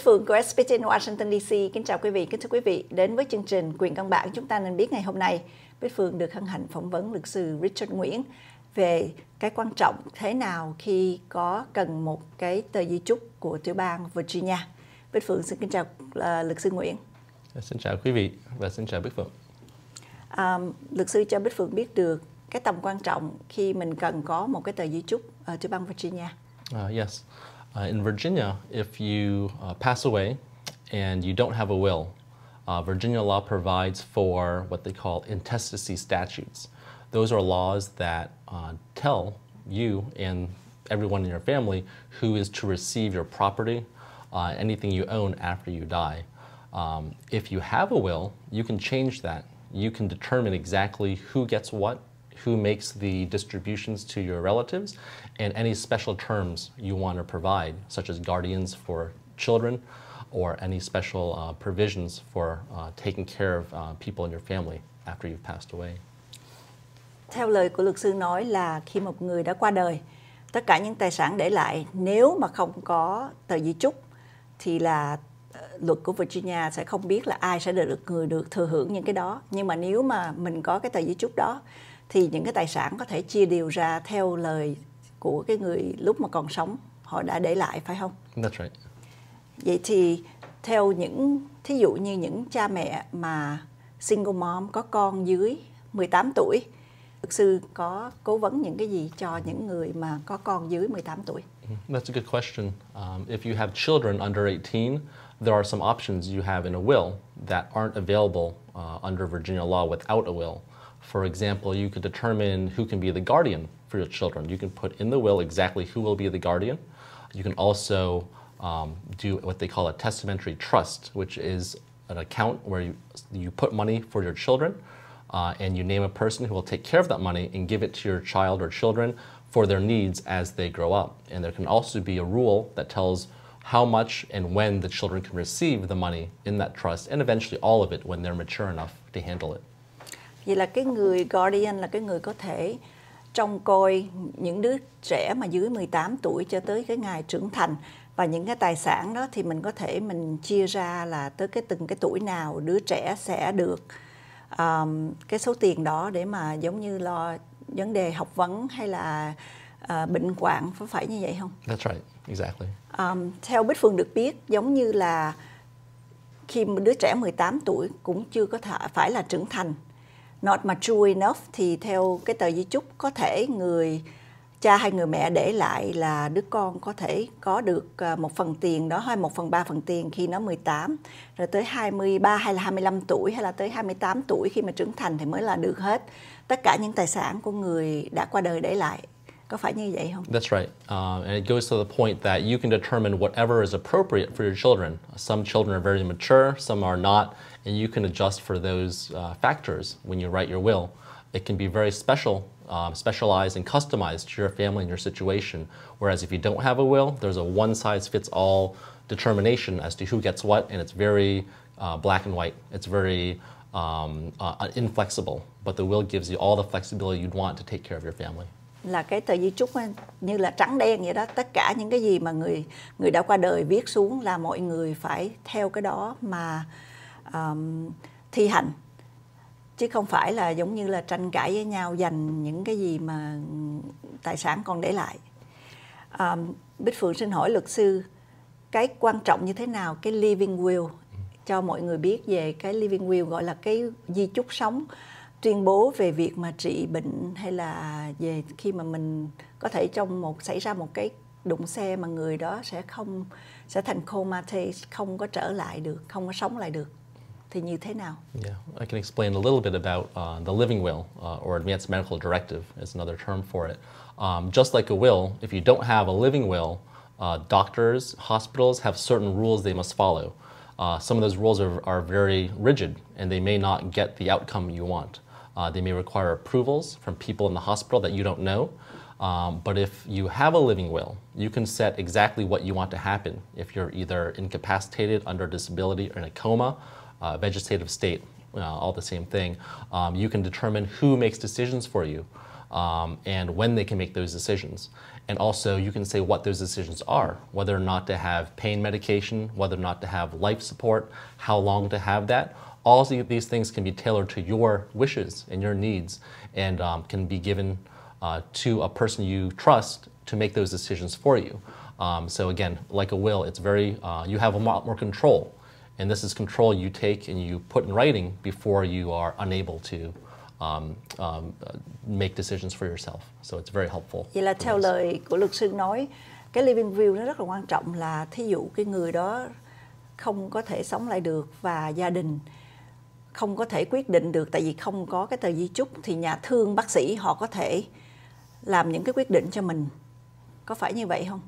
Minh Phượng của SBT in Washington DC kính chào quý vị, kính thưa quý vị đến với chương trình Quyền căn bản chúng ta nên biết ngày hôm nay. Bích Phượng được hân hạnh phỏng vấn luật sư Richard Nguyễn về cái quan trọng thế nào khi có cần một cái tờ di chúc của tiểu bang Virginia. Bích Phượng xin kính chào uh, luật sư Nguyễn. Xin chào quý vị và xin chào Bích Phượng. À, luật sư cho Bích Phượng biết được cái tầm quan trọng khi mình cần có một cái tờ di chúc ở tiểu bang Virginia. Uh, yes. Uh, in Virginia, if you uh, pass away and you don't have a will, uh, Virginia law provides for what they call intestacy statutes. Those are laws that tell you and everyone in your family who is to receive your property, uh, anything you own after you die. Um, if you have a will, you can change that. You can determine exactly who gets what who makes the distributions to your relatives, and any special terms you want to provide, such as guardians for children or any special uh, provisions for uh, taking care of uh, people in your family after you've passed away. Theo lời của luật sư nói là khi một người đã qua đời, tất cả những tài sản để lại nếu mà không có tờ di chúc thì là ờ, luật của Virginia sẽ không biết là ai sẽ được người được thừa hưởng những cái đó nhưng mà nếu mà mình có cái tờ di chúc đó thì những cái tài sản có thể chia đều ra theo lời của cái người lúc mà còn sống họ đã để lại phải không? That's right. Vậy thì theo những thí dụ như những cha mẹ mà single mom có con dưới 18 tuổi Luật sư có cố vấn những cái gì cho những người mà có con dưới 18 tuổi? Mm-hmm. That's a good question. Um, if you have children under 18, there are some options you have in a will that aren't available uh, under Virginia law without a will. For example, you could determine who can be the guardian for your children. You can put in the will exactly who will be the guardian. You can also um, do what they call a testamentary trust, which is an account where you, you put money for your children uh, and you name a person who will take care of that money and give it to your child or children for their needs as they grow up. And there can also be a rule that tells how much and when the children can receive the money in that trust and eventually all of it when they're mature enough to handle it. Vậy là cái người guardian là cái người có thể trông coi những đứa trẻ mà dưới 18 tuổi cho tới cái ngày trưởng thành và những cái tài sản đó thì mình có thể mình chia ra là tới cái từng cái tuổi nào đứa trẻ sẽ được um, cái số tiền đó để mà giống như lo vấn đề học vấn hay là uh, bệnh quản có phải như vậy không? That's right, exactly. Um, theo Bích Phương được biết giống như là khi một đứa trẻ 18 tuổi cũng chưa có thể phải là trưởng thành not mature enough thì theo cái tờ di chúc có thể người cha hay người mẹ để lại là đứa con có thể có được à, một phần tiền đó hay một phần ba phần tiền khi nó 18 rồi tới 23 hay là 25 tuổi hay là tới 28 tuổi khi mà trưởng thành thì mới là được hết tất cả những tài sản của người đã qua đời để lại Có phải như vậy không? That's right. Uh, and it goes to the point that you can determine whatever is appropriate for your children. Some children are very mature, some are not, and you can adjust for those uh, factors when you write your will. It can be very special, uh, specialized, and customized to your family and your situation. Whereas if you don't have a will, there's a one size fits all determination as to who gets what, and it's very uh, black and white. It's very um, uh, inflexible, but the will gives you all the flexibility you'd want to take care of your family. là cái tờ di chúc như là trắng đen vậy đó tất cả những cái gì mà người người đã qua đời viết xuống là mọi người phải theo cái đó mà um, thi hành chứ không phải là giống như là tranh cãi với nhau dành những cái gì mà tài sản còn để lại um, bích phượng xin hỏi luật sư cái quan trọng như thế nào cái living will cho mọi người biết về cái living will gọi là cái di chúc sống tuyên bố về việc mà trị bệnh hay là về khi mà mình có thể trong một xảy ra một cái đụng xe mà người đó sẽ không sẽ thành coma thì không có trở lại được, không có sống lại được. Thì như thế nào? Yeah, I can explain a little bit about uh, the living will uh, or advanced medical directive is another term for it. Um, just like a will, if you don't have a living will, uh, doctors, hospitals have certain rules they must follow. Uh, some of those rules are, are very rigid and they may not get the outcome you want. Uh, they may require approvals from people in the hospital that you don't know. Um, but if you have a living will, you can set exactly what you want to happen if you're either incapacitated, under disability, or in a coma, uh, vegetative state, uh, all the same thing. Um, you can determine who makes decisions for you um, and when they can make those decisions. And also, you can say what those decisions are whether or not to have pain medication, whether or not to have life support, how long to have that all these things can be tailored to your wishes and your needs and um, can be given uh, to a person you trust to make those decisions for you. Um, so again, like a will, it's very, uh, you have a lot more control. And this is control you take and you put in writing before you are unable to um, um, make decisions for yourself. So it's very helpful. Vậy là theo lời của luật sư nói, cái living will nó rất là quan trọng là thí dụ cái người đó không có thể sống lại được và gia đình không có thể quyết định được tại vì không có cái tờ di chúc thì nhà thương bác sĩ họ có thể làm những cái quyết định cho mình có phải như vậy không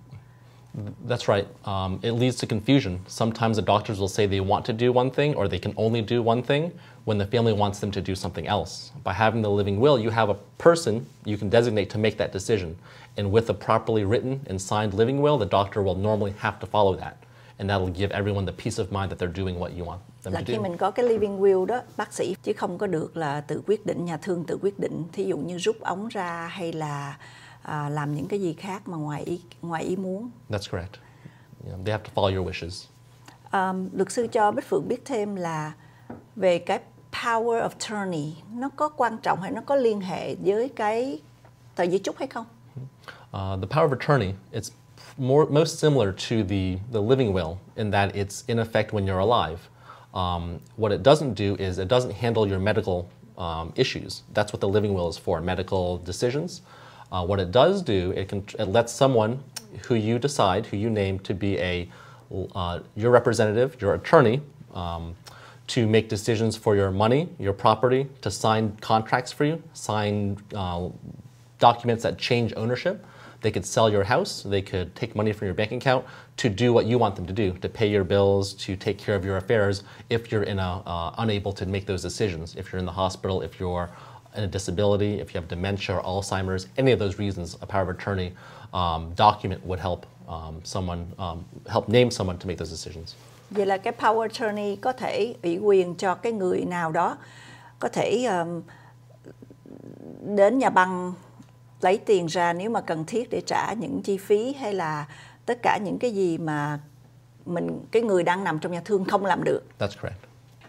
That's right. Um, it leads to confusion. Sometimes the doctors will say they want to do one thing or they can only do one thing when the family wants them to do something else. By having the living will, you have a person you can designate to make that decision. And with a properly written and signed living will, the doctor will normally have to follow that. And that'll give everyone the peace of mind that they're doing what you want là khi mình có cái living will đó bác sĩ chứ không có được là tự quyết định nhà thương tự quyết định thí dụ như rút ống ra hay là à, làm những cái gì khác mà ngoài ý, ngoài ý muốn that's correct yeah, they have to follow your wishes um, luật sư cho bích phượng biết thêm là về cái power of attorney nó có quan trọng hay nó có liên hệ với cái tờ giấy chúc hay không uh, the power of attorney it's more most similar to the the living will in that it's in effect when you're alive Um, what it doesn't do is it doesn't handle your medical um, issues. That's what the living will is for, medical decisions. Uh, what it does do, it, can, it lets someone who you decide, who you name to be a, uh, your representative, your attorney, um, to make decisions for your money, your property, to sign contracts for you, sign uh, documents that change ownership. They could sell your house, they could take money from your bank account to do what you want them to do, to pay your bills, to take care of your affairs if you're in a, uh, unable to make those decisions, if you're in the hospital, if you're in a disability, if you have dementia or Alzheimer's, any of those reasons, a power of attorney um, document would help um, someone, um, help name someone to make those decisions. Vậy là cái power attorney có thể ủy quyền cho cái người nào đó có thể um, đến nhà băng lấy tiền ra nếu mà cần thiết để trả những chi phí hay là tất cả những cái gì mà mình cái người đang nằm trong nhà thương không làm được. That's correct.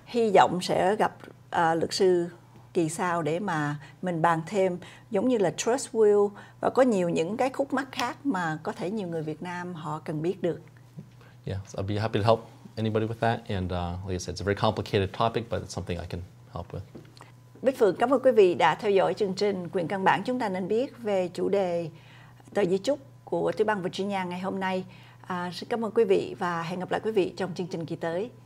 Hy vọng sẽ gặp uh, luật sư kỳ sau để mà mình bàn thêm giống như là trust will và có nhiều những cái khúc mắc khác mà có thể nhiều người Việt Nam họ cần biết được. Yeah, I'd be happy to help anybody with that. And uh, like I said, it's a very complicated topic, but it's something I can help with. Bích Phượng cảm ơn quý vị đã theo dõi chương trình Quyền Căn bản chúng ta nên biết về chủ đề tờ di chúc của tiểu bang Virginia ngày hôm nay. À, xin cảm ơn quý vị và hẹn gặp lại quý vị trong chương trình kỳ tới.